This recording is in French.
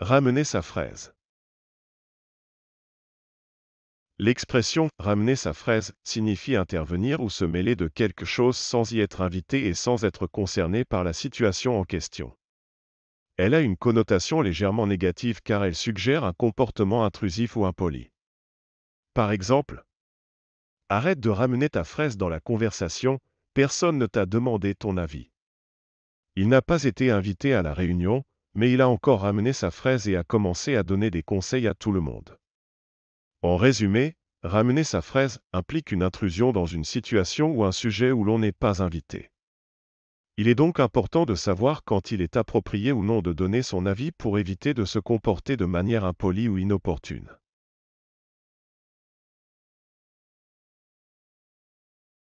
Ramener sa fraise. L'expression ramener sa fraise signifie intervenir ou se mêler de quelque chose sans y être invité et sans être concerné par la situation en question. Elle a une connotation légèrement négative car elle suggère un comportement intrusif ou impoli. Par exemple, Arrête de ramener ta fraise dans la conversation, personne ne t'a demandé ton avis. Il n'a pas été invité à la réunion, mais il a encore ramené sa fraise et a commencé à donner des conseils à tout le monde. En résumé, ramener sa fraise implique une intrusion dans une situation ou un sujet où l'on n'est pas invité. Il est donc important de savoir quand il est approprié ou non de donner son avis pour éviter de se comporter de manière impolie ou inopportune.